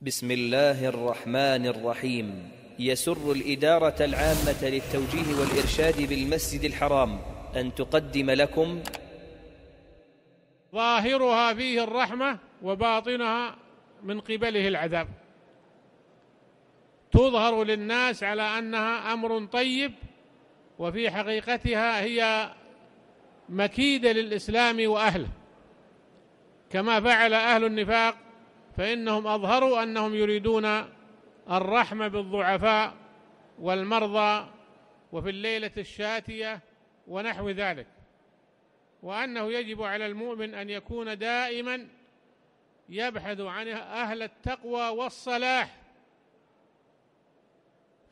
بسم الله الرحمن الرحيم يسر الإدارة العامة للتوجيه والإرشاد بالمسجد الحرام أن تقدم لكم ظاهرها فيه الرحمة وباطنها من قبله العذاب تظهر للناس على أنها أمر طيب وفي حقيقتها هي مكيدة للإسلام وأهله كما فعل أهل النفاق فإنهم أظهروا أنهم يريدون الرحمة بالضعفاء والمرضى وفي الليلة الشاتية ونحو ذلك وأنه يجب على المؤمن أن يكون دائما يبحث عن أهل التقوى والصلاح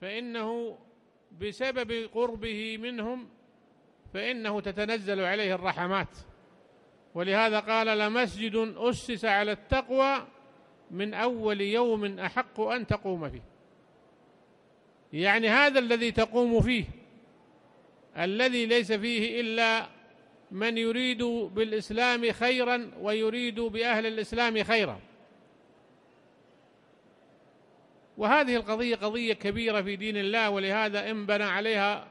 فإنه بسبب قربه منهم فإنه تتنزل عليه الرحمات ولهذا قال لمسجد أسس على التقوى من أول يوم أحق أن تقوم فيه يعني هذا الذي تقوم فيه الذي ليس فيه إلا من يريد بالإسلام خيرا ويريد بأهل الإسلام خيرا وهذه القضية قضية كبيرة في دين الله ولهذا انبنى عليها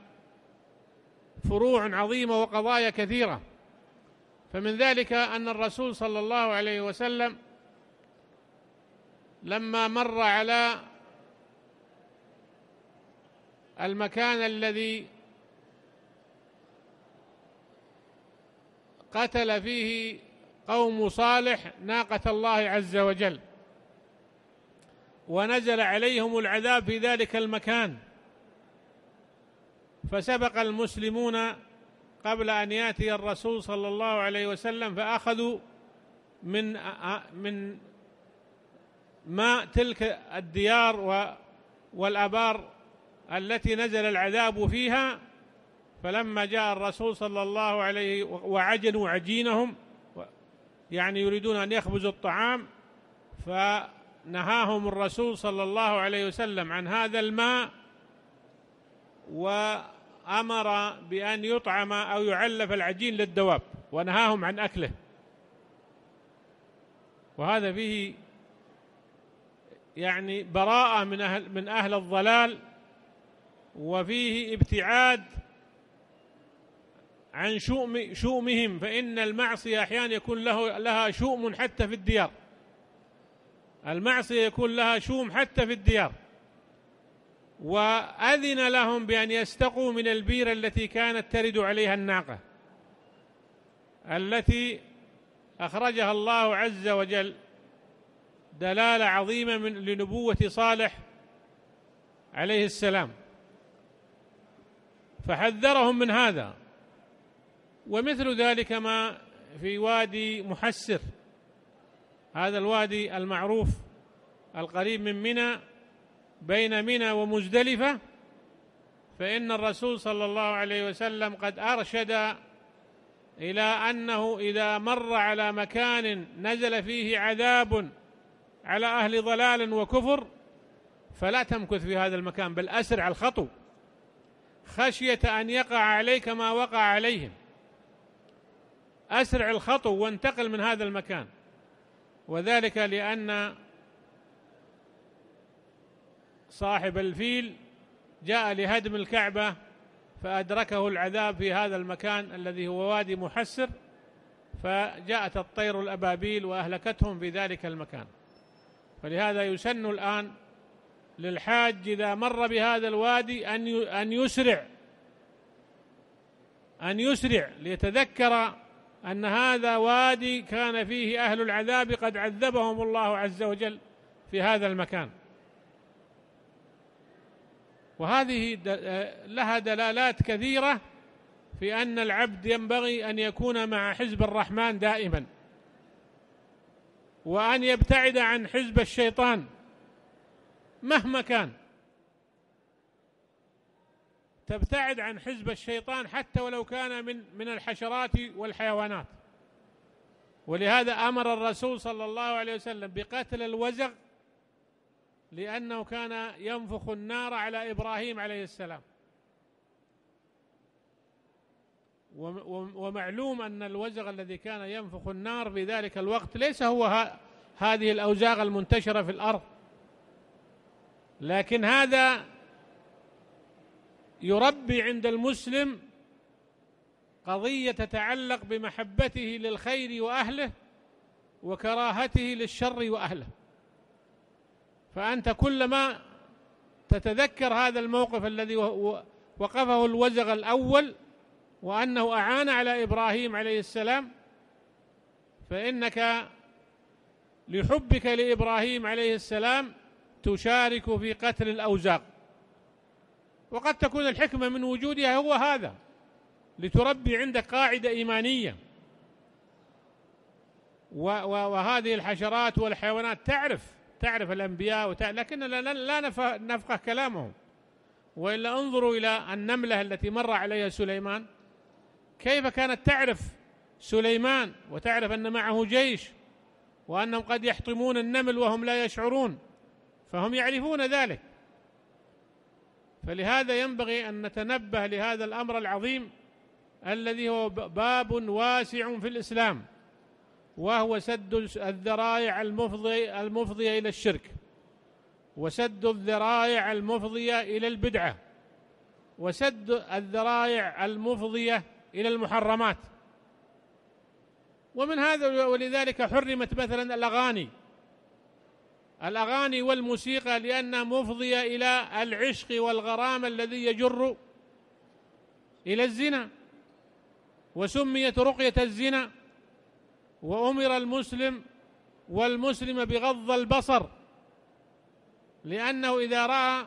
فروع عظيمة وقضايا كثيرة فمن ذلك أن الرسول صلى الله عليه وسلم لما مر على المكان الذي قتل فيه قوم صالح ناقة الله عز وجل ونزل عليهم العذاب في ذلك المكان فسبق المسلمون قبل أن يأتي الرسول صلى الله عليه وسلم فأخذوا من من ما تلك الديار والأبار التي نزل العذاب فيها فلما جاء الرسول صلى الله عليه وعجنوا عجينهم يعني يريدون أن يخبزوا الطعام فنهاهم الرسول صلى الله عليه وسلم عن هذا الماء وأمر بأن يطعم أو يعلف العجين للدواب ونهاهم عن أكله وهذا فيه يعني براءة من أهل, من أهل الضلال وفيه ابتعاد عن شؤم شؤمهم فإن المعصية أحيانا يكون له لها شؤم حتى في الديار المعصية يكون لها شؤم حتى في الديار وأذن لهم بأن يستقوا من البيرة التي كانت ترد عليها الناقة التي أخرجها الله عز وجل دلالة عظيمة من لنبوة صالح عليه السلام فحذرهم من هذا ومثل ذلك ما في وادي محسر هذا الوادي المعروف القريب من منى بين منى ومزدلفة فإن الرسول صلى الله عليه وسلم قد أرشد إلى أنه إذا مر على مكان نزل فيه عذاب على أهل ضلال وكفر فلا تمكث في هذا المكان بل أسرع الخطو خشية أن يقع عليك ما وقع عليهم أسرع الخطو وانتقل من هذا المكان وذلك لأن صاحب الفيل جاء لهدم الكعبة فأدركه العذاب في هذا المكان الذي هو وادي محسر فجاءت الطير الأبابيل وأهلكتهم في ذلك المكان فلهذا يسن الآن للحاج إذا مر بهذا الوادي أن أن يسرع أن يسرع ليتذكر أن هذا وادي كان فيه أهل العذاب قد عذبهم الله عز وجل في هذا المكان وهذه لها دلالات كثيرة في أن العبد ينبغي أن يكون مع حزب الرحمن دائما وأن يبتعد عن حزب الشيطان مهما كان تبتعد عن حزب الشيطان حتى ولو كان من من الحشرات والحيوانات ولهذا أمر الرسول صلى الله عليه وسلم بقتل الوزغ لأنه كان ينفخ النار على إبراهيم عليه السلام ومعلوم أن الوزغ الذي كان ينفخ النار في ذلك الوقت ليس هو هذه الأوزاغ المنتشرة في الأرض لكن هذا يربي عند المسلم قضية تتعلق بمحبته للخير وأهله وكراهته للشر وأهله فأنت كلما تتذكر هذا الموقف الذي وقفه الوزغ الأول وأنه أعان على إبراهيم عليه السلام فإنك لحبك لإبراهيم عليه السلام تشارك في قتل الأوزاق وقد تكون الحكمة من وجودها هو هذا لتربي عندك قاعدة إيمانية وهذه الحشرات والحيوانات تعرف تعرف الأنبياء وتع... لكننا لا نفقه كلامهم وإلا انظروا إلى النملة التي مر عليها سليمان كيف كانت تعرف سليمان وتعرف أن معه جيش وأنهم قد يحطمون النمل وهم لا يشعرون فهم يعرفون ذلك فلهذا ينبغي أن نتنبه لهذا الأمر العظيم الذي هو باب واسع في الإسلام وهو سد الذرائع المفضي المفضية إلى الشرك وسد الذرائع المفضية إلى البدعة وسد الذرائع المفضية إلى المحرمات ومن هذا ولذلك حرمت مثلا الأغاني الأغاني والموسيقى لأنها مفضية إلى العشق والغرام الذي يجر إلى الزنا وسميت رقية الزنا وأمر المسلم والمسلم بغض البصر لأنه إذا رأى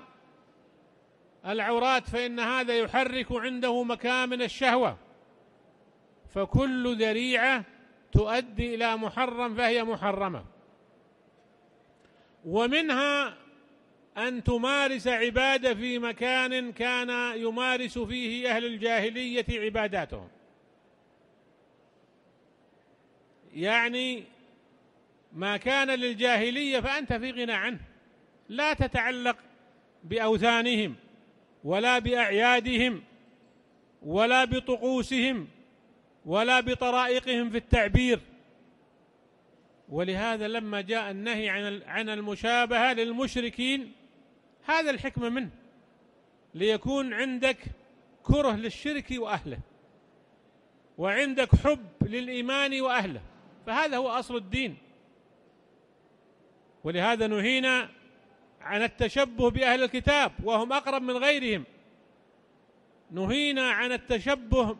العورات فإن هذا يحرك عنده مكامن الشهوة فكل ذريعة تؤدي إلى محرم فهي محرمة ومنها أن تمارس عبادة في مكان كان يمارس فيه أهل الجاهلية عباداتهم يعني ما كان للجاهلية فأنت في غنى عنه لا تتعلق بأوثانهم ولا بأعيادهم ولا بطقوسهم ولا بطرائقهم في التعبير ولهذا لما جاء النهي عن عن المشابهة للمشركين هذا الحكمة منه ليكون عندك كره للشرك وأهله وعندك حب للإيمان وأهله فهذا هو أصل الدين ولهذا نهينا عن التشبه بأهل الكتاب وهم أقرب من غيرهم نهينا عن التشبه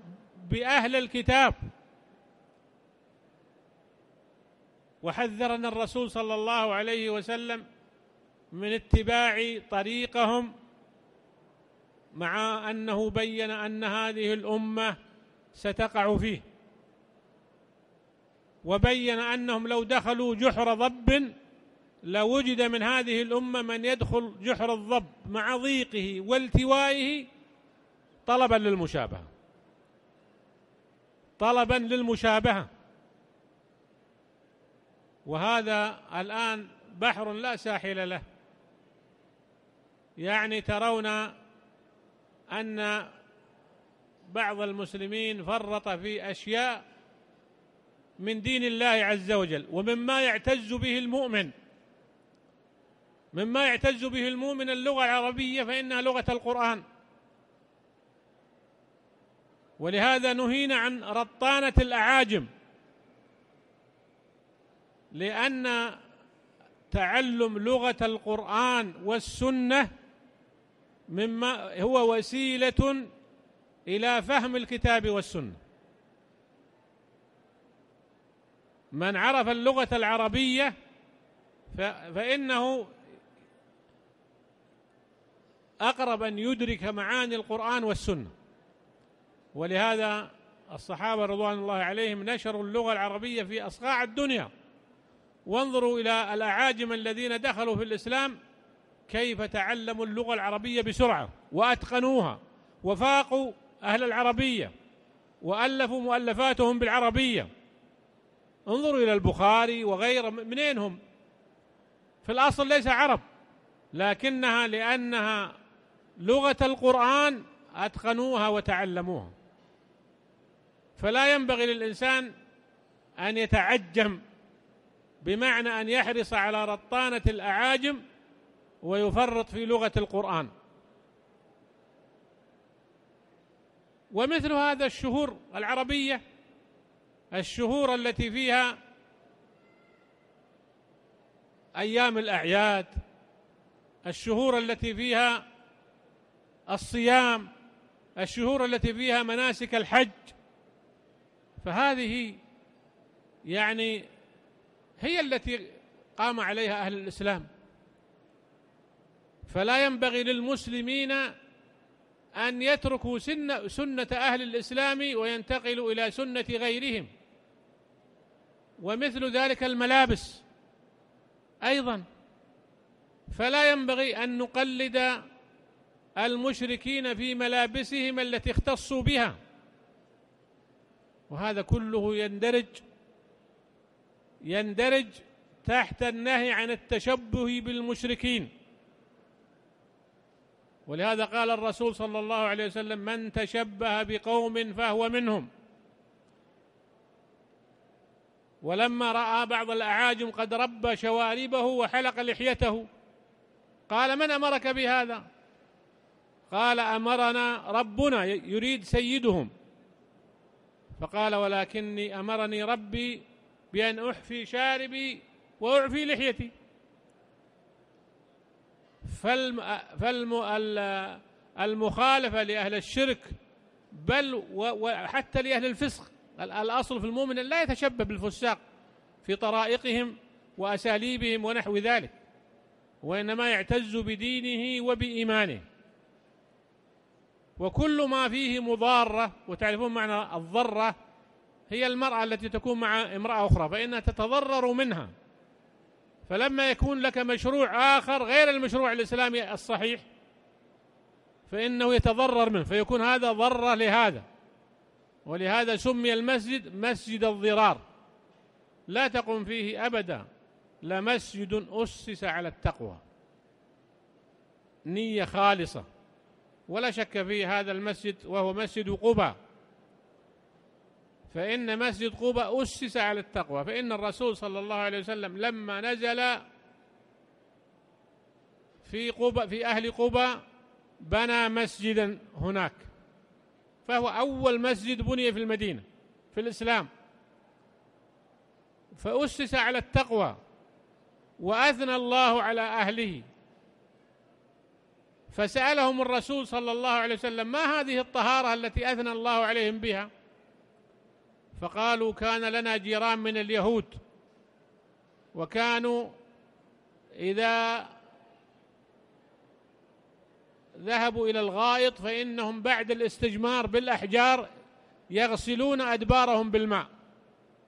باهل الكتاب وحذرنا الرسول صلى الله عليه وسلم من اتباع طريقهم مع انه بين ان هذه الامه ستقع فيه وبين انهم لو دخلوا جحر ضب لوجد من هذه الامه من يدخل جحر الضب مع ضيقه والتوائه طلبا للمشابهه طلبا للمشابهه وهذا الان بحر لا ساحل له يعني ترون ان بعض المسلمين فرط في اشياء من دين الله عز وجل ومما يعتز به المؤمن مما يعتز به المؤمن اللغه العربيه فانها لغه القران ولهذا نهينا عن رطانة الأعاجم لأن تعلم لغة القرآن والسنة مما هو وسيلة إلى فهم الكتاب والسنة من عرف اللغة العربية فإنه أقرب أن يدرك معاني القرآن والسنة ولهذا الصحابة رضوان الله عليهم نشروا اللغة العربية في أصقاع الدنيا وانظروا إلى الأعاجم الذين دخلوا في الإسلام كيف تعلموا اللغة العربية بسرعة وأتقنوها وفاقوا أهل العربية وألفوا مؤلفاتهم بالعربية انظروا إلى البخاري وغيره منين هم في الأصل ليس عرب لكنها لأنها لغة القرآن أتقنوها وتعلموها فلا ينبغي للإنسان أن يتعجم بمعنى أن يحرص على رطانة الأعاجم ويفرط في لغة القرآن ومثل هذا الشهور العربية الشهور التي فيها أيام الأعياد الشهور التي فيها الصيام الشهور التي فيها مناسك الحج فهذه يعني هي التي قام عليها أهل الإسلام فلا ينبغي للمسلمين أن يتركوا سنة, سنة أهل الإسلام وينتقلوا إلى سنة غيرهم ومثل ذلك الملابس أيضا فلا ينبغي أن نقلد المشركين في ملابسهم التي اختصوا بها وهذا كله يندرج يندرج تحت النهي عن التشبه بالمشركين ولهذا قال الرسول صلى الله عليه وسلم من تشبه بقوم فهو منهم ولما رأى بعض الأعاجم قد ربى شواربه وحلق لحيته قال من أمرك بهذا قال أمرنا ربنا يريد سيدهم فقال ولكني أمرني ربي بأن أحفي شاربي وأعفي لحيتي فالمخالفة لأهل الشرك بل وحتى لأهل الفسق الأصل في المؤمن لا يتشبه بالفساق في طرائقهم وأساليبهم ونحو ذلك وإنما يعتز بدينه وبإيمانه وكل ما فيه مضارة وتعرفون معنى الضرة هي المرأة التي تكون مع امرأة أخرى فإنها تتضرر منها فلما يكون لك مشروع آخر غير المشروع الإسلامي الصحيح فإنه يتضرر منه فيكون هذا ضرة لهذا ولهذا سمي المسجد مسجد الضرار لا تقم فيه أبدا لمسجد أسس على التقوى نية خالصة ولا شك في هذا المسجد وهو مسجد قبى فإن مسجد قبى أسس على التقوى فإن الرسول صلى الله عليه وسلم لما نزل في قبى في أهل قبى بنى مسجدا هناك فهو أول مسجد بني في المدينة في الإسلام فأسس على التقوى وأثنى الله على أهله فسالهم الرسول صلى الله عليه وسلم ما هذه الطهاره التي اثنى الله عليهم بها فقالوا كان لنا جيران من اليهود وكانوا اذا ذهبوا الى الغائط فانهم بعد الاستجمار بالاحجار يغسلون ادبارهم بالماء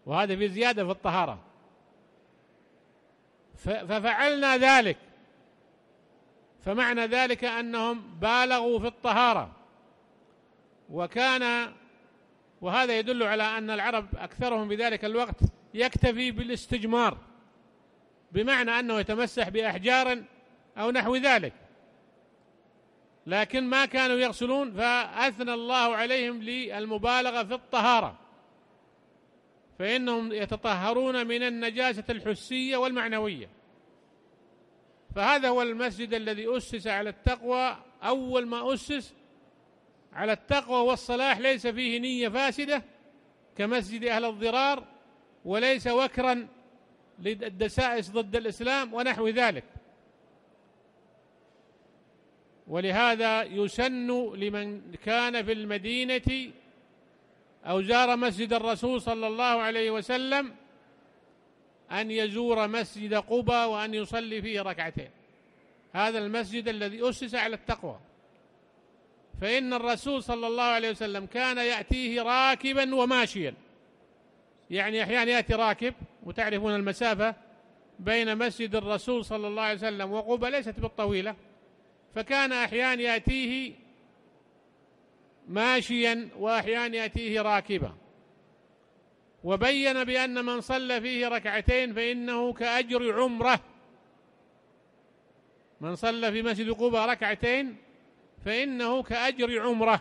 وهذا في زياده في الطهاره ففعلنا ذلك فمعنى ذلك أنهم بالغوا في الطهارة وكان وهذا يدل على أن العرب أكثرهم بذلك الوقت يكتفي بالاستجمار بمعنى أنه يتمسح بأحجار أو نحو ذلك لكن ما كانوا يغسلون فأثنى الله عليهم للمبالغة في الطهارة فإنهم يتطهرون من النجاسة الحسية والمعنوية فهذا هو المسجد الذي أسس على التقوى أول ما أسس على التقوى والصلاح ليس فيه نية فاسدة كمسجد أهل الضرار وليس وكرا للدسائس ضد الإسلام ونحو ذلك ولهذا يسن لمن كان في المدينة أو زار مسجد الرسول صلى الله عليه وسلم أن يزور مسجد قبى وأن يصلي فيه ركعتين هذا المسجد الذي أسس على التقوى فإن الرسول صلى الله عليه وسلم كان يأتيه راكبا وماشيا يعني أحيانا يأتي راكب وتعرفون المسافة بين مسجد الرسول صلى الله عليه وسلم وقبى ليست بالطويلة فكان أحيانا يأتيه ماشيا وأحيانا يأتيه راكبا وبين بأن من صلى فيه ركعتين فإنه كأجر عمره من صلى في مسجد قباء ركعتين فإنه كأجر عمره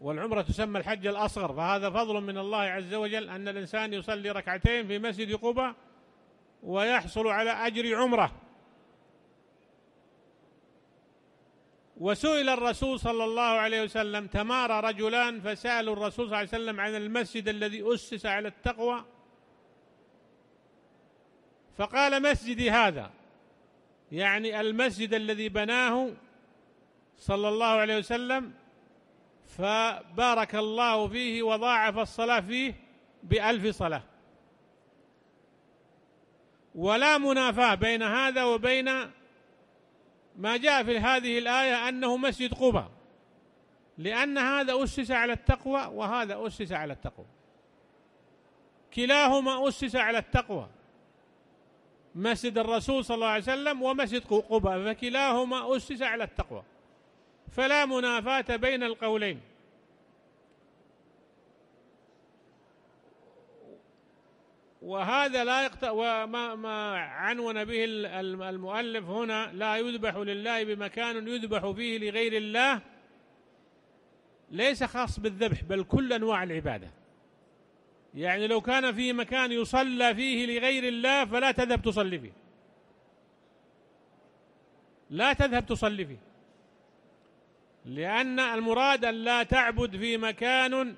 والعمرة تسمى الحج الأصغر فهذا فضل من الله عز وجل أن الإنسان يصلي ركعتين في مسجد قباء ويحصل على أجر عمره وسئل الرسول صلى الله عليه وسلم تمارى رجلان فسالوا الرسول صلى الله عليه وسلم عن المسجد الذي اسس على التقوى فقال مسجدي هذا يعني المسجد الذي بناه صلى الله عليه وسلم فبارك الله فيه وضاعف الصلاة فيه بألف صلاة ولا منافاة بين هذا وبين ما جاء في هذه الآية أنه مسجد قبى لأن هذا أسس على التقوى وهذا أسس على التقوى كلاهما أسس على التقوى مسجد الرسول صلى الله عليه وسلم ومسجد قباء فكلاهما أسس على التقوى فلا منافاة بين القولين وهذا لا يقت... وما ما عنون به المؤلف هنا لا يذبح لله بمكان يذبح فيه لغير الله ليس خاص بالذبح بل كل أنواع العبادة يعني لو كان في مكان يصلى فيه لغير الله فلا تذهب تصلي فيه لا تذهب تصلي فيه لأن المراد أن لا تعبد في مكان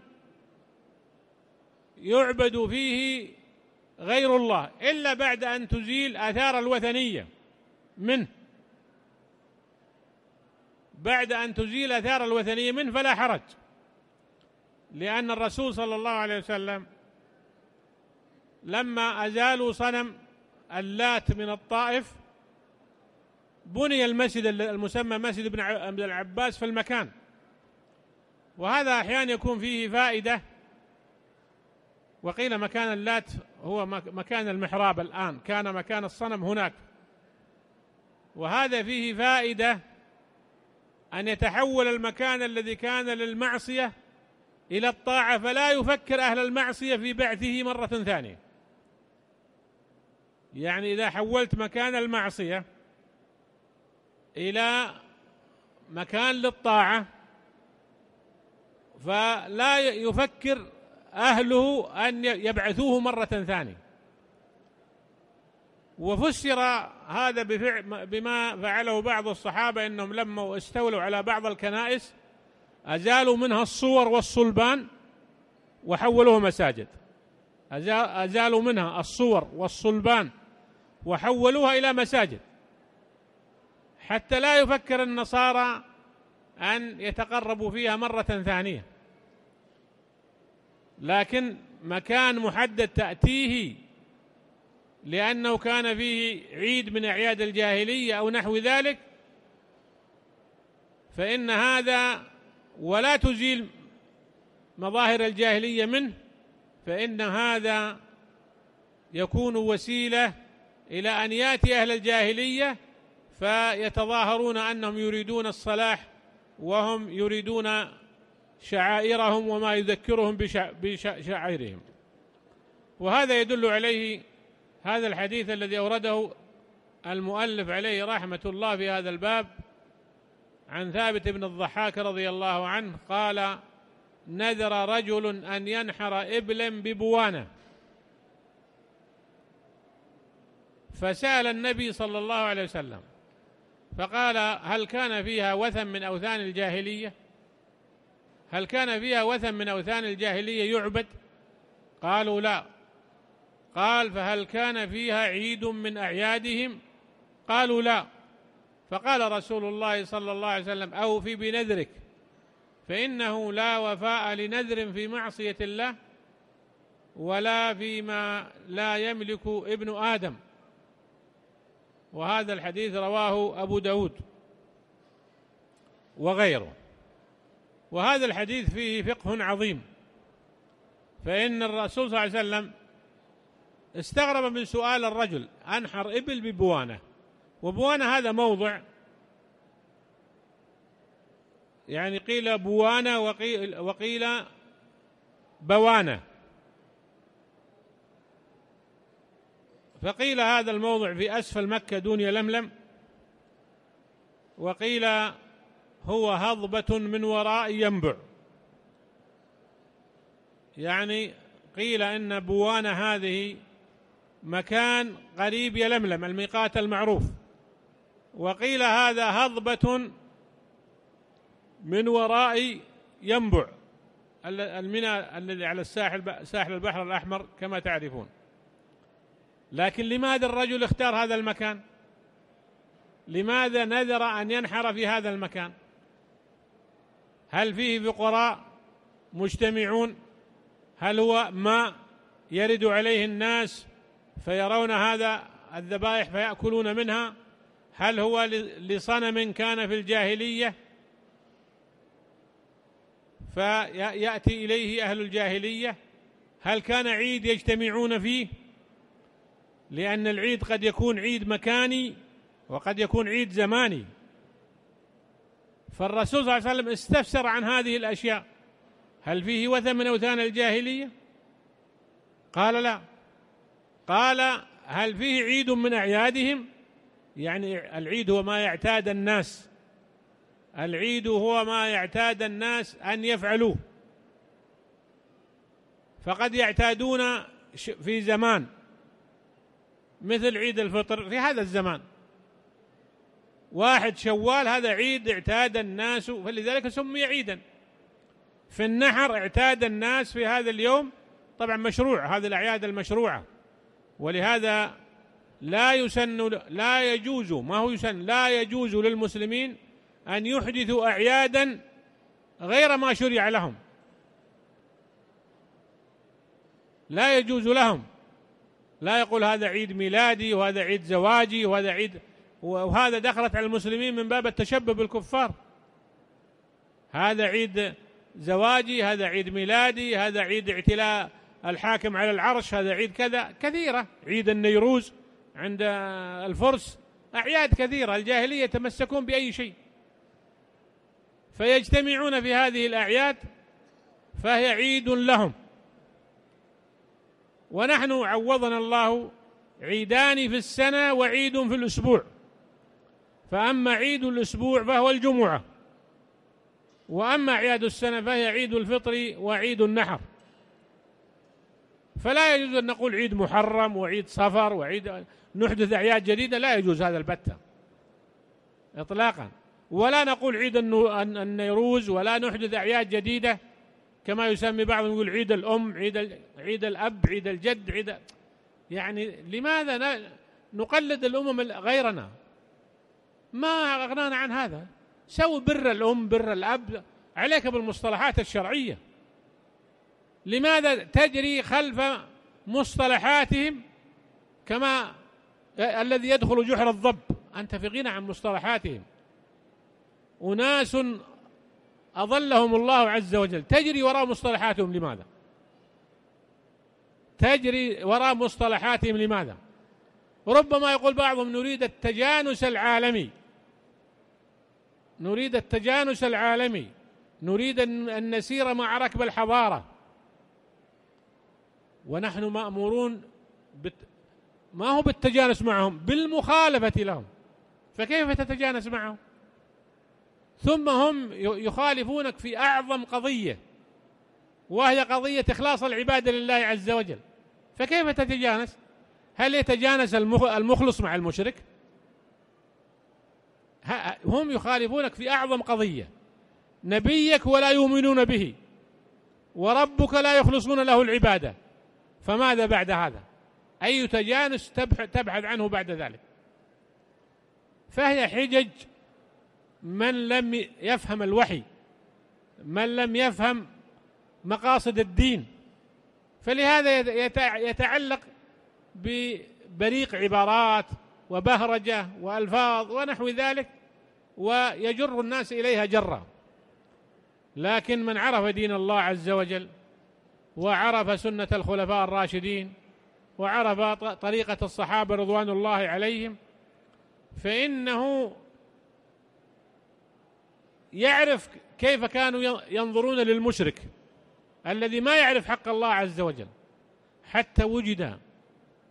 يعبد فيه غير الله إلا بعد أن تزيل آثار الوثنية منه بعد أن تزيل آثار الوثنية منه فلا حرج لأن الرسول صلى الله عليه وسلم لما أزالوا صنم اللات من الطائف بني المسجد المسمى مسجد ابن عبد العباس في المكان وهذا أحيانا يكون فيه فائدة وقيل مكان اللات هو مكان المحراب الآن كان مكان الصنم هناك وهذا فيه فائدة أن يتحول المكان الذي كان للمعصية إلى الطاعة فلا يفكر أهل المعصية في بعثه مرة ثانية يعني إذا حولت مكان المعصية إلى مكان للطاعة فلا يفكر أهله أن يبعثوه مرة ثانية وفسر هذا بما فعله بعض الصحابة أنهم لما استولوا على بعض الكنائس أزالوا منها الصور والصلبان وحولوها مساجد أزالوا منها الصور والصلبان وحولوها إلى مساجد حتى لا يفكر النصارى أن يتقربوا فيها مرة ثانية لكن مكان محدد تأتيه لأنه كان فيه عيد من أعياد الجاهلية أو نحو ذلك فإن هذا ولا تزيل مظاهر الجاهلية منه فإن هذا يكون وسيلة إلى أن يأتي أهل الجاهلية فيتظاهرون أنهم يريدون الصلاح وهم يريدون شعائرهم وما يذكرهم بشعائرهم وهذا يدل عليه هذا الحديث الذي أورده المؤلف عليه رحمة الله في هذا الباب عن ثابت بن الضحاك رضي الله عنه قال نذر رجل أن ينحر إبلا ببوانة فسأل النبي صلى الله عليه وسلم فقال هل كان فيها وثن من أوثان الجاهلية هل كان فيها وثن من أوثان الجاهلية يعبد قالوا لا قال فهل كان فيها عيد من أعيادهم قالوا لا فقال رسول الله صلى الله عليه وسلم أوفي بنذرك فإنه لا وفاء لنذر في معصية الله ولا فيما لا يملك ابن آدم وهذا الحديث رواه أبو داود وغيره وهذا الحديث فيه فقه عظيم فإن الرسول صلى الله عليه وسلم استغرب من سؤال الرجل أنحر إبل ببوانة وبوانة هذا موضع يعني قيل بوانة وقيل, وقيل بوانة فقيل هذا الموضع في أسفل مكة دون يلملم وقيل هو هضبة من وراء ينبع يعني قيل إن بوانة هذه مكان قريب يلملم الميقات المعروف وقيل هذا هضبة من وراء ينبع المنى الذي على الساحل ساحل البحر الأحمر كما تعرفون لكن لماذا الرجل اختار هذا المكان لماذا نذر أن ينحر في هذا المكان هل فيه فقراء مجتمعون هل هو ما يرد عليه الناس فيرون هذا الذبائح فيأكلون منها هل هو لصنم كان في الجاهلية فيأتي إليه أهل الجاهلية هل كان عيد يجتمعون فيه لأن العيد قد يكون عيد مكاني وقد يكون عيد زماني فالرسول صلى الله عليه وسلم استفسر عن هذه الأشياء هل فيه وثن من أوثان الجاهلية قال لا قال هل فيه عيد من أعيادهم يعني العيد هو ما يعتاد الناس العيد هو ما يعتاد الناس أن يفعلوه فقد يعتادون في زمان مثل عيد الفطر في هذا الزمان واحد شوال هذا عيد اعتاد الناس فلذلك سمي عيدا في النحر اعتاد الناس في هذا اليوم طبعا مشروع هذه الأعياد المشروعة ولهذا لا يسن لا يجوز ما هو يسن لا يجوز للمسلمين أن يحدثوا أعيادا غير ما شرع لهم لا يجوز لهم لا يقول هذا عيد ميلادي وهذا عيد زواجي وهذا عيد وهذا دخلت على المسلمين من باب التشبه بالكفار هذا عيد زواجي هذا عيد ميلادي هذا عيد اعتلاء الحاكم على العرش هذا عيد كذا كثيرة عيد النيروز عند الفرس أعياد كثيرة الجاهلية يتمسكون بأي شيء فيجتمعون في هذه الأعياد فهي عيد لهم ونحن عوضنا الله عيدان في السنة وعيد في الأسبوع فأما عيد الأسبوع فهو الجمعة وأما أعياد السنة فهي عيد الفطر وعيد النحر فلا يجوز أن نقول عيد محرم وعيد صفر وعيد نحدث أعياد جديدة لا يجوز هذا البتة إطلاقا ولا نقول عيد النيروز ولا نحدث أعياد جديدة كما يسمي بعضهم يقول عيد الأم عيد, عيد الأب عيد الجد عيد يعني لماذا نقلد الأمم غيرنا ما أغنانا عن هذا سوي بر الأم بر الأب عليك بالمصطلحات الشرعية لماذا تجري خلف مصطلحاتهم كما الذي يدخل جحر الضب أنت في غنى عن مصطلحاتهم أناس أظلهم الله عز وجل تجري وراء مصطلحاتهم لماذا تجري وراء مصطلحاتهم لماذا ربما يقول بعضهم نريد التجانس العالمي نريد التجانس العالمي نريد أن نسير مع ركب الحضارة ونحن مأمورون بت... ما هو بالتجانس معهم بالمخالفة لهم فكيف تتجانس معهم ثم هم يخالفونك في أعظم قضية وهي قضية إخلاص العبادة لله عز وجل فكيف تتجانس هل يتجانس المخلص مع المشرك هم يخالفونك في أعظم قضية نبيك ولا يؤمنون به وربك لا يخلصون له العبادة فماذا بعد هذا أي تجانس تبحث عنه بعد ذلك فهي حجج من لم يفهم الوحي من لم يفهم مقاصد الدين فلهذا يتعلق ببريق عبارات وبهرجة وألفاظ ونحو ذلك ويجر الناس إليها جرا لكن من عرف دين الله عز وجل وعرف سنة الخلفاء الراشدين وعرف طريقة الصحابة رضوان الله عليهم فإنه يعرف كيف كانوا ينظرون للمشرك الذي ما يعرف حق الله عز وجل حتى وجد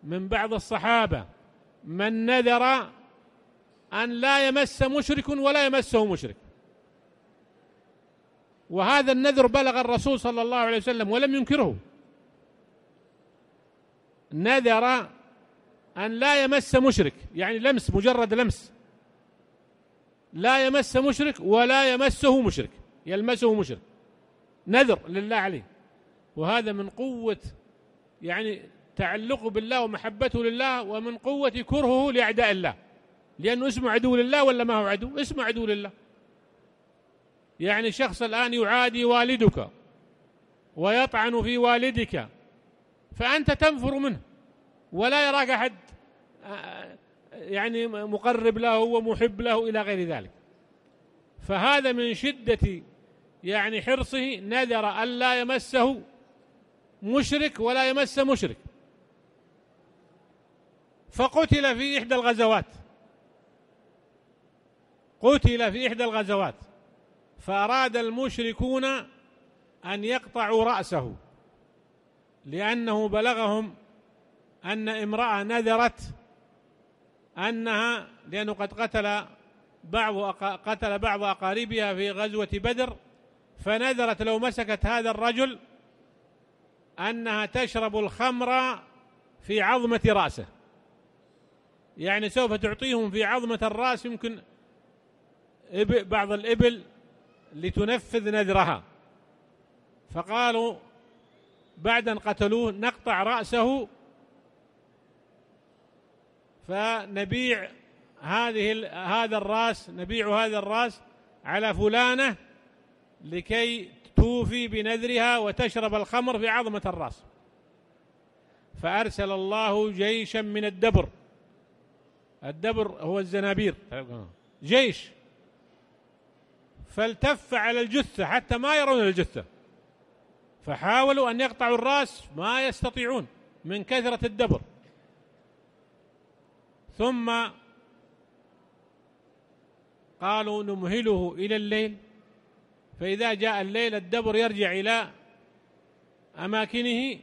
من بعض الصحابة من نذر أن لا يمس مشرك ولا يمسه مشرك وهذا النذر بلغ الرسول صلى الله عليه وسلم ولم ينكره نذر أن لا يمس مشرك يعني لمس مجرد لمس لا يمس مشرك ولا يمسه مشرك يلمسه مشرك نذر لله عليه وهذا من قوة يعني تعلقه بالله ومحبته لله ومن قوة كرهه لأعداء الله لأنه اسمه عدو لله ولا ما هو عدو اسمه عدو لله يعني شخص الآن يعادي والدك ويطعن في والدك فأنت تنفر منه ولا يراك أحد آه، يعني مقرب له ومحب له إلى غير ذلك فهذا من شدة يعني حرصه نذر ألا يمسه مشرك ولا يمس مشرك فقتل في إحدى الغزوات قتل في إحدى الغزوات فأراد المشركون أن يقطعوا رأسه لأنه بلغهم أن امرأة نذرت أنها لأنه قد قتل بعض قتل بعض أقاربها في غزوة بدر فنذرت لو مسكت هذا الرجل أنها تشرب الخمر في عظمة رأسه يعني سوف تعطيهم في عظمة الرأس يمكن بعض الإبل لتنفذ نذرها فقالوا بعد أن قتلوه نقطع رأسه فنبيع هذه هذا الراس نبيع هذا الراس على فلانة لكي توفي بنذرها وتشرب الخمر في عظمة الراس فأرسل الله جيشا من الدبر الدبر هو الزنابير طيب، آه. جيش فالتف على الجثة حتى ما يرون الجثة فحاولوا أن يقطعوا الرأس ما يستطيعون من كثرة الدبر ثم قالوا نمهله إلى الليل فإذا جاء الليل الدبر يرجع إلى أماكنه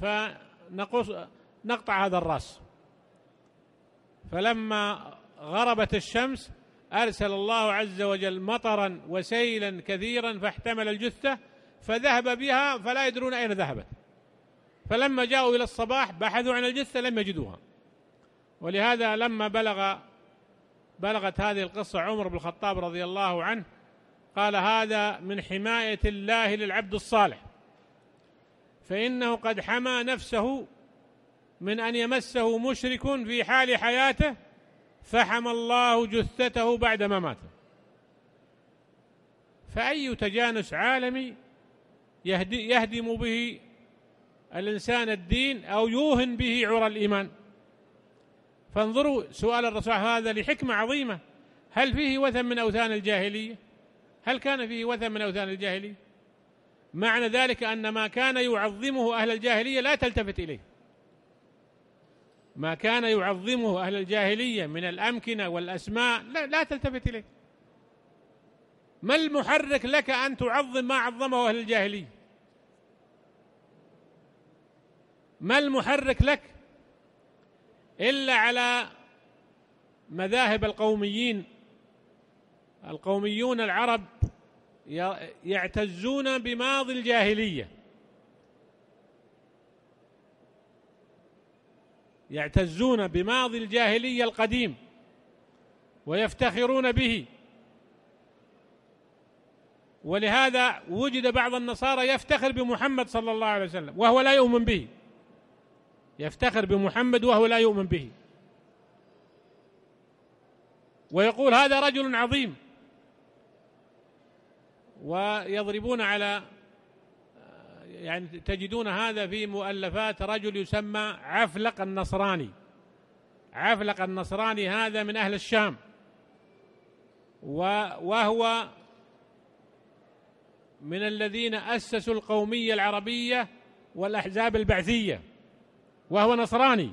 فنقص نقطع هذا الرأس فلما غربت الشمس أرسل الله عز وجل مطرا وسيلا كثيرا فاحتمل الجثة فذهب بها فلا يدرون أين ذهبت فلما جاءوا إلى الصباح بحثوا عن الجثة لم يجدوها ولهذا لما بلغ بلغت هذه القصة عمر بن الخطاب رضي الله عنه قال هذا من حماية الله للعبد الصالح فإنه قد حمى نفسه من أن يمسه مشرك في حال حياته فحم الله جثته بعد ما مات فأي تجانس عالمي يهدي يهدم به الإنسان الدين أو يوهن به عرى الإيمان فانظروا سؤال الرسول هذا لحكمة عظيمة هل فيه وثن من أوثان الجاهلية هل كان فيه وثن من أوثان الجاهلية معنى ذلك أن ما كان يعظمه أهل الجاهلية لا تلتفت إليه ما كان يعظمه أهل الجاهلية من الأمكنة والأسماء لا, لا تلتفت إليه ما المحرك لك أن تعظم ما عظمه أهل الجاهلية ما المحرك لك إلا على مذاهب القوميين القوميون العرب يعتزون بماضي الجاهلية يعتزون بماضي الجاهلية القديم ويفتخرون به ولهذا وجد بعض النصارى يفتخر بمحمد صلى الله عليه وسلم وهو لا يؤمن به يفتخر بمحمد وهو لا يؤمن به ويقول هذا رجل عظيم ويضربون على يعني تجدون هذا في مؤلفات رجل يسمى عفلق النصراني عفلق النصراني هذا من أهل الشام وهو من الذين أسسوا القومية العربية والأحزاب البعثية وهو نصراني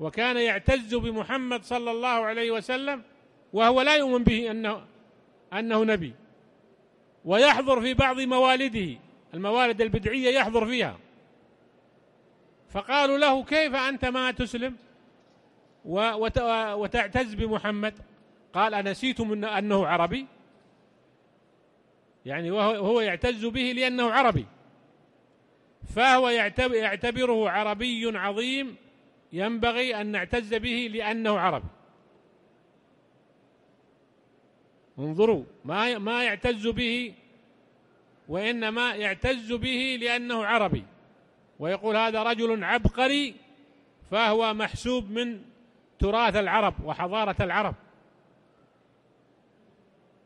وكان يعتز بمحمد صلى الله عليه وسلم وهو لا يؤمن به أنه, أنه نبي ويحضر في بعض موالده الموالد البدعية يحضر فيها فقالوا له كيف أنت ما تسلم وتعتز بمحمد قال أنسيتم أنه عربي يعني وهو يعتز به لأنه عربي فهو يعتبره عربي عظيم ينبغي أن نعتز به لأنه عربي انظروا ما ما يعتز به وإنما يعتز به لأنه عربي ويقول هذا رجل عبقري فهو محسوب من تراث العرب وحضارة العرب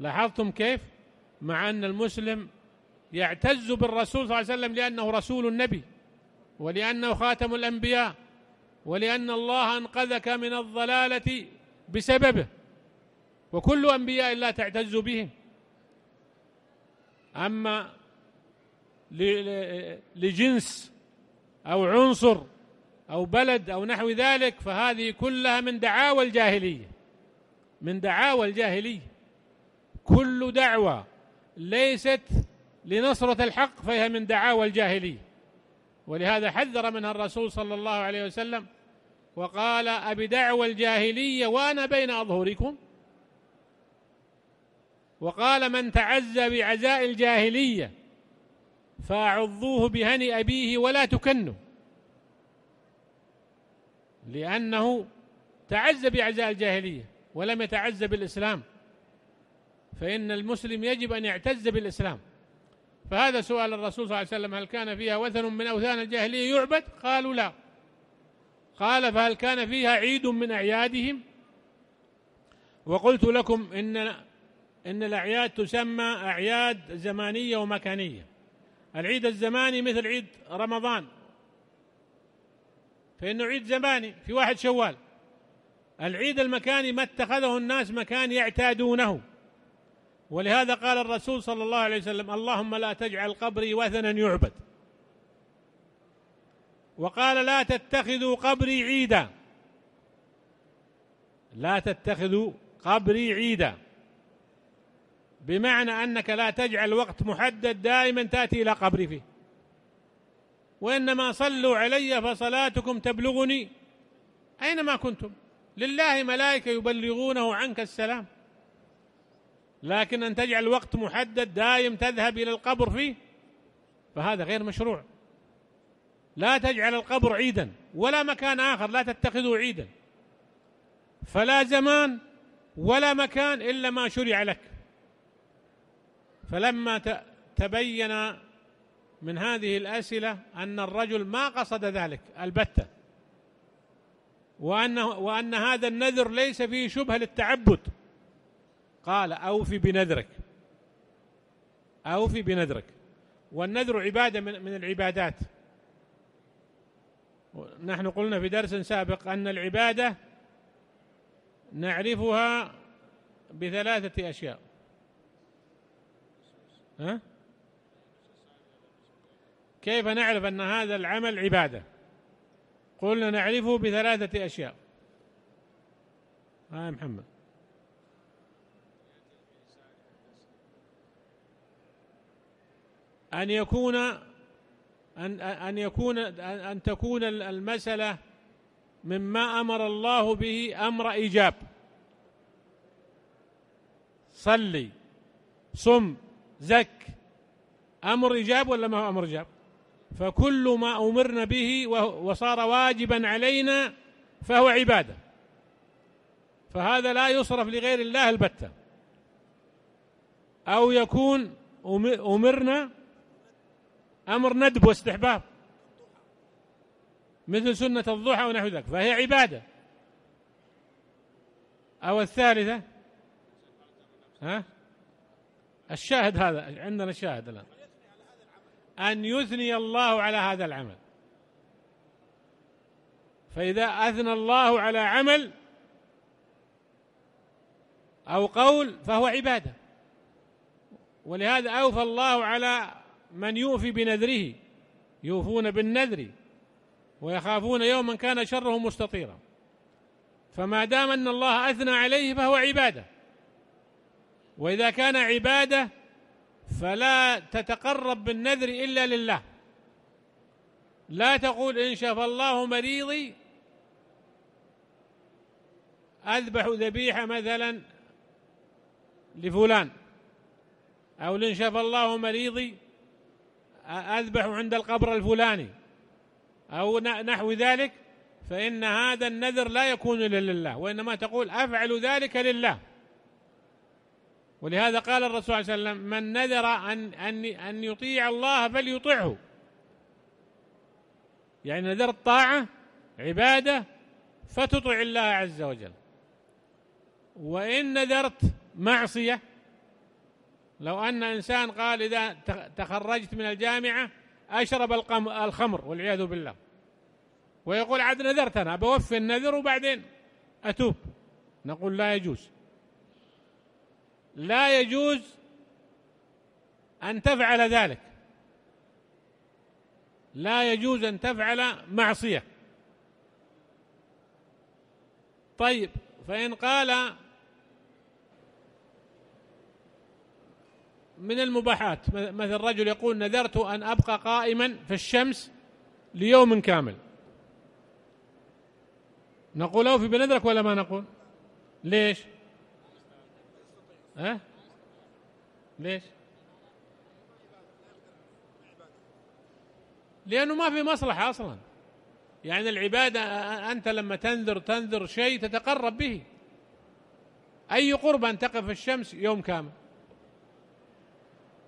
لاحظتم كيف مع أن المسلم يعتز بالرسول صلى الله عليه وسلم لأنه رسول النبي ولأنه خاتم الأنبياء ولأن الله أنقذك من الضلالة بسببه وكل أنبياء الله تعتز بهم أما لجنس أو عنصر أو بلد أو نحو ذلك فهذه كلها من دعاوى الجاهلية من دعاوى الجاهلية كل دعوة ليست لنصرة الحق فهي من دعاوى الجاهلية ولهذا حذر منها الرسول صلى الله عليه وسلم وقال أبدعوى الجاهلية وأنا بين أظهركم وقال من تعزى بعزاء الجاهلية فأعظوه بهني أبيه ولا تكنوا لأنه تعزى بعزاء الجاهلية ولم يتعزى بالإسلام فإن المسلم يجب أن يعتز بالإسلام فهذا سؤال الرسول صلى الله عليه وسلم هل كان فيها وثن من أوثان الجاهلية يعبد قالوا لا قال فهل كان فيها عيد من أعيادهم وقلت لكم إن إن الأعياد تسمى أعياد زمانية ومكانية العيد الزماني مثل عيد رمضان فإنه عيد زماني في واحد شوال العيد المكاني ما اتخذه الناس مكان يعتادونه ولهذا قال الرسول صلى الله عليه وسلم اللهم لا تجعل قبري وثنا يعبد وقال لا تتخذوا قبري عيدا لا تتخذوا قبري عيدا بمعنى أنك لا تجعل وقت محدد دائما تأتي إلى قبري فيه وإنما صلوا علي فصلاتكم تبلغني أينما كنتم لله ملائكة يبلغونه عنك السلام لكن أن تجعل وقت محدد دائم تذهب إلى القبر فيه فهذا غير مشروع لا تجعل القبر عيدا ولا مكان آخر لا تتخذه عيدا فلا زمان ولا مكان إلا ما شرع لك فلما تبين من هذه الأسئلة أن الرجل ما قصد ذلك البتة وأنه وأن هذا النذر ليس فيه شبهة للتعبد قال أوفي بنذرك أوفي بنذرك والنذر عبادة من, من العبادات نحن قلنا في درس سابق أن العبادة نعرفها بثلاثة أشياء ها؟ كيف نعرف أن هذا العمل عبادة قلنا نعرفه بثلاثة أشياء ها آه يا محمد أن يكون أن أن يكون أن تكون المسألة مما أمر الله به أمر إيجاب صلي صم زك أمر إيجاب ولا ما هو أمر إيجاب فكل ما أمرنا به وصار واجبا علينا فهو عبادة فهذا لا يصرف لغير الله البتة أو يكون أمرنا أمر ندب واستحباب مثل سنة الضحى ونحو ذلك فهي عبادة أو الثالثة ها الشاهد هذا عندنا شاهد الآن أن يثني الله على هذا العمل فإذا أثنى الله على عمل أو قول فهو عبادة ولهذا أوفى الله على من يوفي بنذره يوفون بالنذر ويخافون يوما كان شره مستطيرا فما دام أن الله أثنى عليه فهو عبادة وإذا كان عبادة فلا تتقرب بالنذر إلا لله لا تقول إن شفى الله مريضي أذبح ذبيحة مثلا لفلان أو إن شفى الله مريضي أذبح عند القبر الفلاني أو نحو ذلك فإن هذا النذر لا يكون لله وإنما تقول أفعل ذلك لله ولهذا قال الرسول صلى الله عليه وسلم من نذر أن, أن, أن يطيع الله فليطعه يعني نذرت طاعة عبادة فتطع الله عز وجل وإن نذرت معصية لو أن إنسان قال إذا تخرجت من الجامعة أشرب الخمر والعياذ بالله ويقول عاد نذرت أنا بوفي النذر وبعدين أتوب نقول لا يجوز لا يجوز أن تفعل ذلك لا يجوز أن تفعل معصية طيب فإن قال من المباحات مثل الرجل يقول نذرت أن أبقى قائما في الشمس ليوم كامل نقول أوفي بنذرك ولا ما نقول ليش؟ ها ليش لأنه ما في مصلحة أصلا يعني العبادة أنت لما تنذر تنذر شيء تتقرب به أي قربة أن تقف الشمس يوم كامل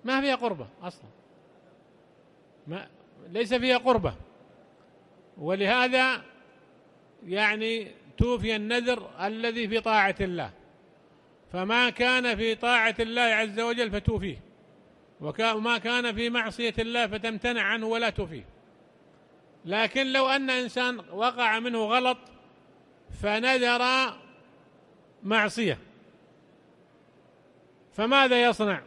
ما فيها قربة أصلا ما ليس فيها قربة ولهذا يعني توفي النذر الذي في طاعة الله فما كان في طاعة الله عز وجل فتوفيه وما كان في معصية الله فتمتنع عنه ولا توفيه لكن لو أن إنسان وقع منه غلط فنذر معصية فماذا يصنع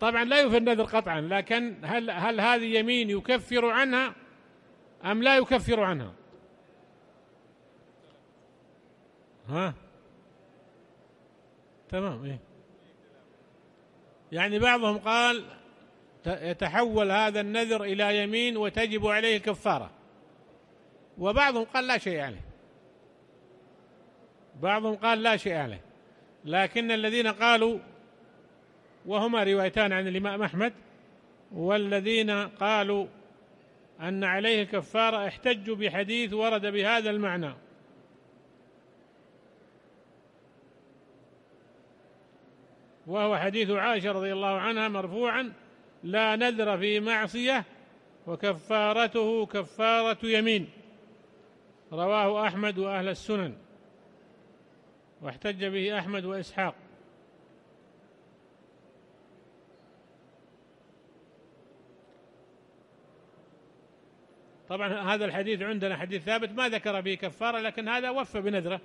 طبعا لا يوفي النذر قطعا لكن هل, هل هذه يمين يكفر عنها أم لا يكفر عنها ها تمام إيه؟ يعني بعضهم قال يتحول هذا النذر إلى يمين وتجب عليه الكفارة وبعضهم قال لا شيء عليه بعضهم قال لا شيء عليه لكن الذين قالوا وهما روايتان عن الإمام أحمد والذين قالوا أن عليه كفارة احتجوا بحديث ورد بهذا المعنى وهو حديث عائشة رضي الله عنها مرفوعا لا نذر في معصية وكفارته كفارة يمين رواه أحمد وأهل السنن واحتج به أحمد وإسحاق طبعا هذا الحديث عندنا حديث ثابت ما ذكر فيه كفارة لكن هذا وفى بنذره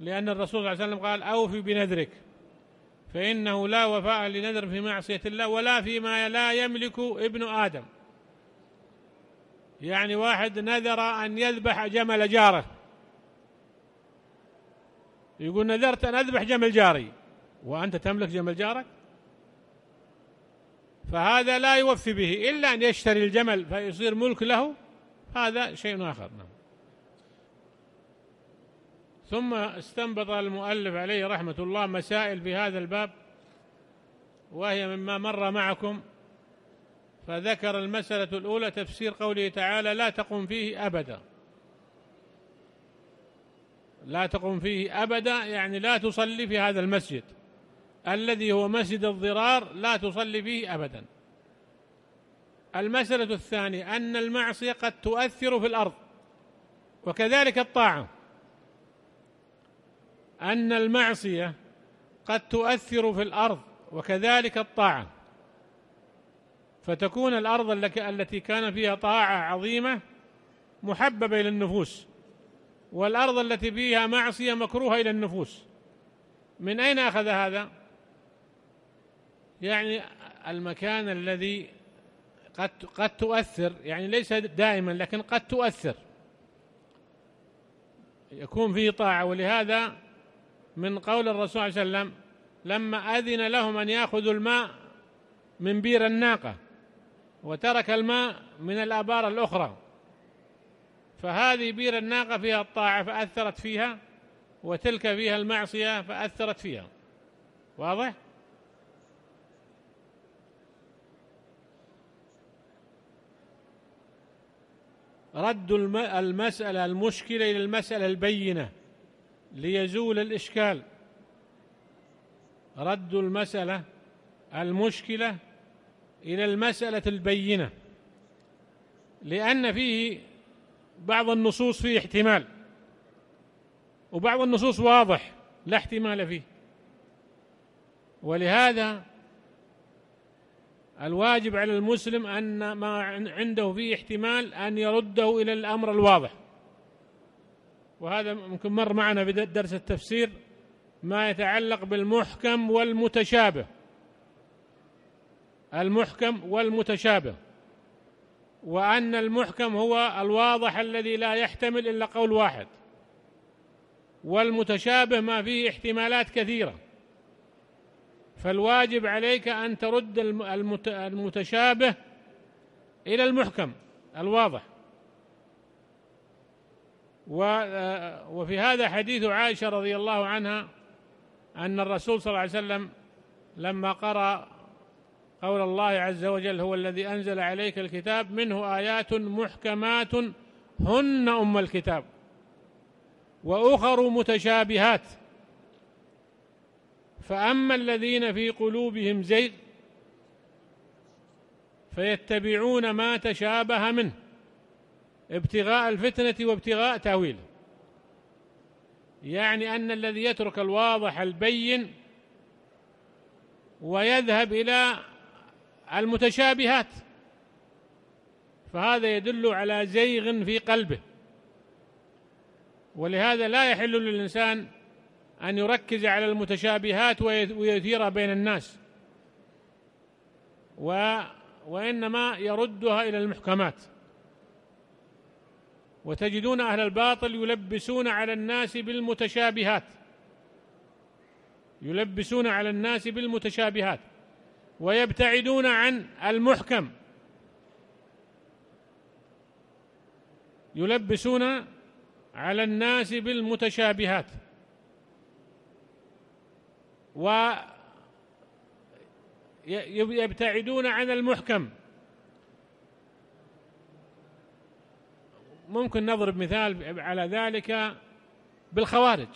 لأن الرسول صلى الله عليه وسلم قال أوفي بنذرك فإنه لا وفاء لنذر في معصية الله ولا فيما لا يملك ابن آدم يعني واحد نذر أن يذبح جمل جاره يقول نذرت أن أذبح جمل جاري وأنت تملك جمل جارك فهذا لا يوفي به إلا أن يشتري الجمل فيصير ملك له هذا شيء آخر نعم ثم استنبط المؤلف عليه رحمة الله مسائل في هذا الباب وهي مما مر معكم فذكر المسألة الأولى تفسير قوله تعالى لا تقم فيه أبدا لا تقم فيه أبدا يعني لا تصلي في هذا المسجد الذي هو مسجد الضرار لا تصلي فيه أبدا المسألة الثانية أن المعصية قد تؤثر في الأرض وكذلك الطاعة أن المعصية قد تؤثر في الأرض وكذلك الطاعة فتكون الأرض التي كان فيها طاعة عظيمة محببة إلى النفوس والأرض التي فيها معصية مكروهة إلى النفوس من أين أخذ هذا؟ يعني المكان الذي قد قد تؤثر يعني ليس دائما لكن قد تؤثر يكون فيه طاعة ولهذا من قول الرسول صلى الله عليه وسلم لما أذن لهم أن يأخذوا الماء من بير الناقة وترك الماء من الأبار الأخرى فهذه بير الناقة فيها الطاعة فأثرت فيها وتلك فيها المعصية فأثرت فيها واضح؟ رد المسألة المشكلة إلى المسألة البينة ليزول الإشكال رد المسألة المشكلة إلى المسألة البينة لأن فيه بعض النصوص فيه احتمال وبعض النصوص واضح لا احتمال فيه ولهذا الواجب على المسلم أن ما عنده فيه احتمال أن يرده إلى الأمر الواضح وهذا ممكن مر معنا في درس التفسير ما يتعلق بالمحكم والمتشابه المحكم والمتشابه وأن المحكم هو الواضح الذي لا يحتمل إلا قول واحد والمتشابه ما فيه احتمالات كثيرة فالواجب عليك أن ترد المتشابه إلى المحكم الواضح آه، وفي هذا حديث عائشة رضي الله عنها أن الرسول صلى الله عليه وسلم لما قرأ قول الله عز وجل هو الذي أنزل عليك الكتاب منه آيات محكمات هن أم الكتاب وأخر متشابهات فأما الذين في قلوبهم زيغ فيتبعون ما تشابه منه ابتغاء الفتنة وابتغاء تأويله يعني أن الذي يترك الواضح البين ويذهب إلى المتشابهات فهذا يدل على زيغ في قلبه ولهذا لا يحل للإنسان أن يركز على المتشابهات ويثيرها بين الناس و وإنما يردها إلى المحكمات وتجدون أهل الباطل يلبسون على الناس بالمتشابهات يلبسون على الناس بالمتشابهات ويبتعدون عن المحكم يلبسون على الناس بالمتشابهات ويبتعدون عن المحكم ممكن نضرب مثال على ذلك بالخوارج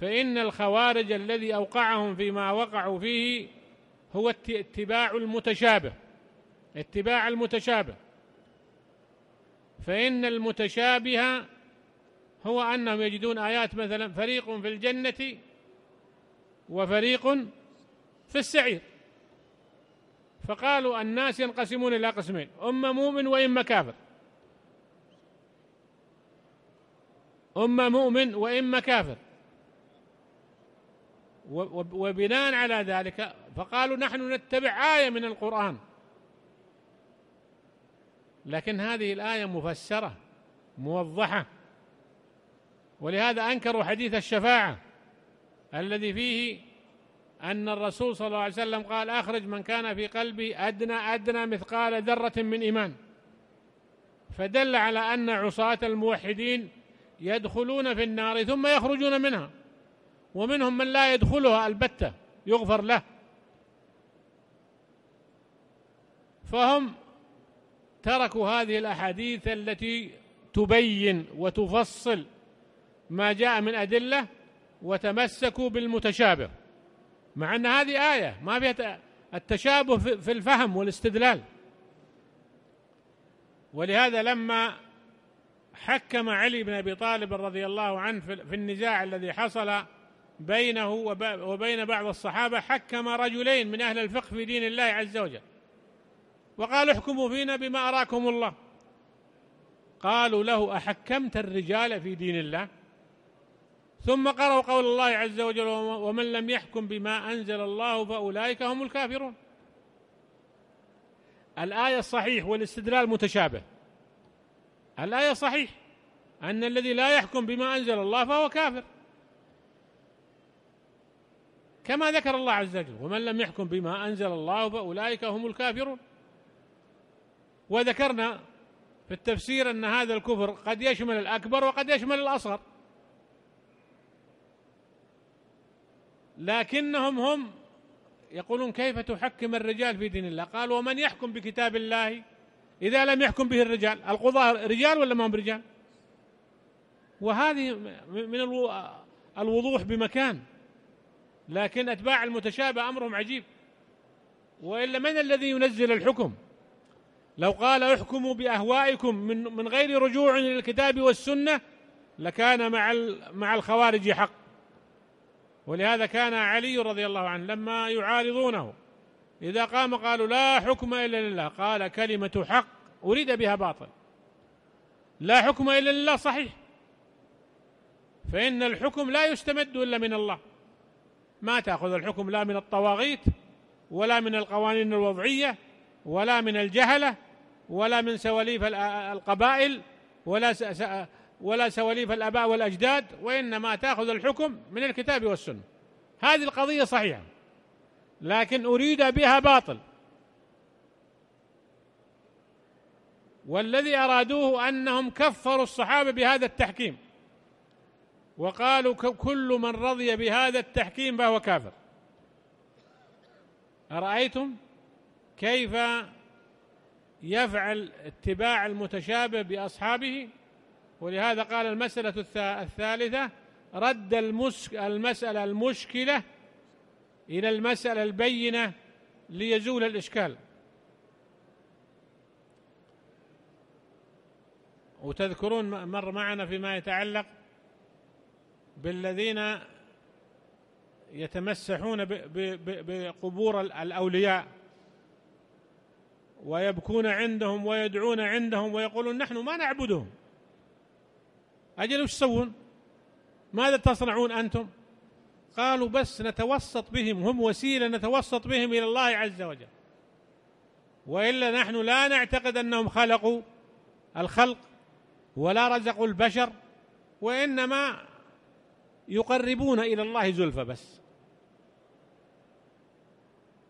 فإن الخوارج الذي أوقعهم فيما وقعوا فيه هو اتباع المتشابه اتباع المتشابه فإن المتشابه هو أنهم يجدون آيات مثلا فريق في الجنة وفريق في السعير فقالوا الناس ينقسمون إلى قسمين أما مؤمن وإما كافر اما مؤمن واما كافر وبناء على ذلك فقالوا نحن نتبع آية من القرآن لكن هذه الآية مفسرة موضحة ولهذا أنكروا حديث الشفاعة الذي فيه أن الرسول صلى الله عليه وسلم قال أخرج من كان في قلبي أدنى أدنى مثقال ذرة من إيمان فدل على أن عصاة الموحدين يدخلون في النار ثم يخرجون منها ومنهم من لا يدخلها البتة يغفر له فهم تركوا هذه الأحاديث التي تبين وتفصل ما جاء من أدلة وتمسكوا بالمتشابه مع أن هذه آية ما فيها التشابه في الفهم والاستدلال ولهذا لما حكم علي بن ابي طالب رضي الله عنه في النزاع الذي حصل بينه وبين بعض الصحابه حكم رجلين من اهل الفقه في دين الله عز وجل وقال احكموا فينا بما اراكم الله قالوا له احكمت الرجال في دين الله ثم قرأوا قول الله عز وجل ومن لم يحكم بما أنزل الله فأولئك هم الكافرون الآية الصحيح والاستدلال متشابه الآية صحيح أن الذي لا يحكم بما أنزل الله فهو كافر كما ذكر الله عز وجل ومن لم يحكم بما أنزل الله فأولئك هم الكافرون وذكرنا في التفسير أن هذا الكفر قد يشمل الأكبر وقد يشمل الأصغر لكنهم هم يقولون كيف تحكم الرجال في دين الله قال ومن يحكم بكتاب الله إذا لم يحكم به الرجال القضاء رجال ولا ما هم رجال وهذه من الوضوح بمكان لكن أتباع المتشابه أمرهم عجيب وإلا من الذي ينزل الحكم لو قال احكموا بأهوائكم من, من غير رجوع إلى الكتاب والسنة لكان مع, مع الخوارج حق ولهذا كان علي رضي الله عنه لما يعارضونه إذا قام قالوا لا حكم إلا لله قال كلمة حق أريد بها باطل لا حكم إلا لله صحيح فإن الحكم لا يستمد إلا من الله ما تأخذ الحكم لا من الطواغيت ولا من القوانين الوضعية ولا من الجهلة ولا من سواليف القبائل ولا ولا سواليف الآباء والأجداد وإنما تأخذ الحكم من الكتاب والسنة هذه القضية صحيحة لكن أريد بها باطل والذي أرادوه أنهم كفروا الصحابة بهذا التحكيم وقالوا كل من رضي بهذا التحكيم فهو كافر أرأيتم كيف يفعل اتباع المتشابه بأصحابه ولهذا قال المسألة الثالثة رد المسك المسألة المشكلة إلى المسألة البينة ليزول الإشكال وتذكرون مر معنا فيما يتعلق بالذين يتمسحون بقبور الأولياء ويبكون عندهم ويدعون عندهم ويقولون نحن ما نعبدهم أجل وش تسوون ماذا تصنعون أنتم قالوا بس نتوسط بهم هم وسيله نتوسط بهم الى الله عز وجل والا نحن لا نعتقد انهم خلقوا الخلق ولا رزقوا البشر وانما يقربون الى الله زلفى بس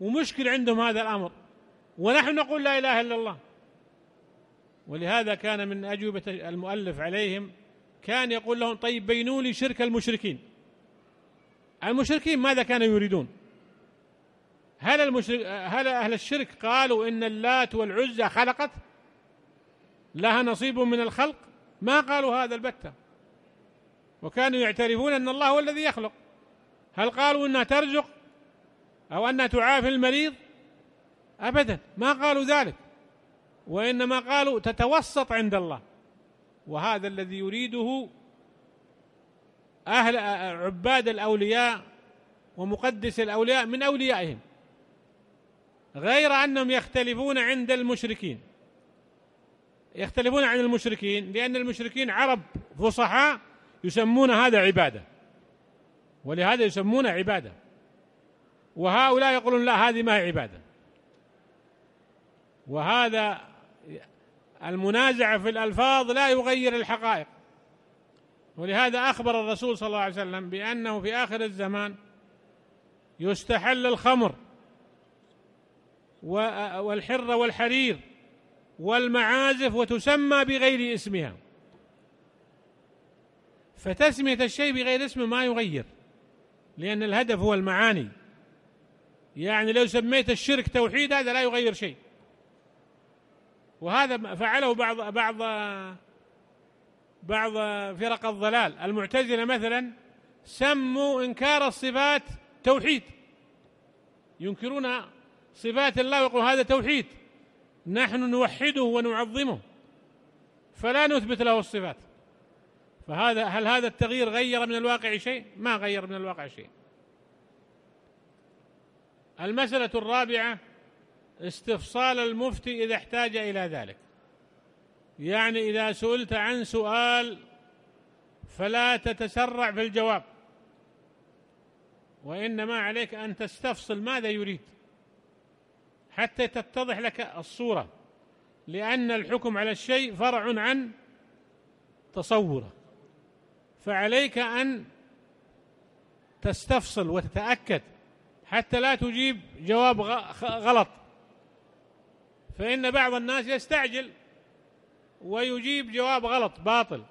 ومشكل عندهم هذا الامر ونحن نقول لا اله الا الله ولهذا كان من اجوبه المؤلف عليهم كان يقول لهم طيب بينوا لي شرك المشركين المشركين ماذا كانوا يريدون هل, المشرك هل أهل الشرك قالوا إن اللات والعزة خلقت لها نصيب من الخلق ما قالوا هذا البتة وكانوا يعترفون أن الله هو الذي يخلق هل قالوا أنها ترزق أو أنها تعافي المريض أبدا ما قالوا ذلك وإنما قالوا تتوسط عند الله وهذا الذي يريده أهل عباد الأولياء ومقدس الأولياء من أوليائهم غير أنهم يختلفون عند المشركين يختلفون عن المشركين لأن المشركين عرب فصحاء يسمون هذا عبادة ولهذا يسمونه عبادة وهؤلاء يقولون لا هذه ما هي عبادة وهذا المنازعة في الألفاظ لا يغير الحقائق ولهذا أخبر الرسول صلى الله عليه وسلم بأنه في آخر الزمان يستحل الخمر والحر والحرير والمعازف وتسمى بغير اسمها فتسمية الشيء بغير اسمه ما يغير لأن الهدف هو المعاني يعني لو سميت الشرك توحيد هذا لا يغير شيء وهذا فعله بعض بعض بعض فرق الضلال المعتزلة مثلا سموا إنكار الصفات توحيد ينكرون صفات الله ويقول هذا توحيد نحن نوحده ونعظمه فلا نثبت له الصفات فهذا هل هذا التغيير غير من الواقع شيء ما غير من الواقع شيء المسألة الرابعة استفصال المفتي إذا احتاج إلى ذلك يعني إذا سئلت عن سؤال فلا تتسرع في الجواب وإنما عليك أن تستفصل ماذا يريد حتى تتضح لك الصورة لأن الحكم على الشيء فرع عن تصوره فعليك أن تستفصل وتتأكد حتى لا تجيب جواب غلط فإن بعض الناس يستعجل ويجيب جواب غلط باطل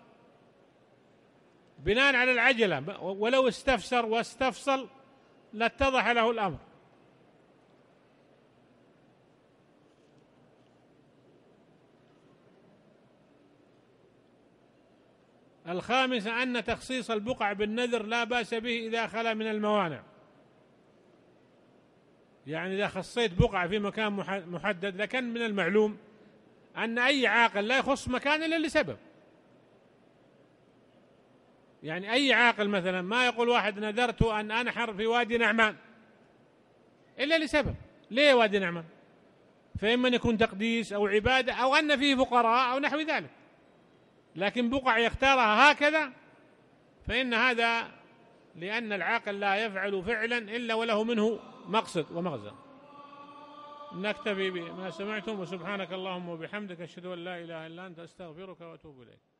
بناء على العجلة ولو استفسر واستفصل لاتضح له الأمر الخامسة أن تخصيص البقع بالنذر لا بأس به إذا خلا من الموانع يعني إذا خصيت بقعة في مكان محدد لكن من المعلوم أن أي عاقل لا يخص مكان إلا لسبب يعني أي عاقل مثلا ما يقول واحد نذرت أن أنحر في وادي نعمان إلا لسبب ليه وادي نعمان فإما أن يكون تقديس أو عبادة أو أن فيه فقراء أو نحو ذلك لكن بقع يختارها هكذا فإن هذا لأن العاقل لا يفعل فعلا إلا وله منه مقصد ومغزى نكتفي بما سمعتم وسبحانك اللهم وبحمدك أشهد أن لا إله إلا أنت أستغفرك وأتوب إليك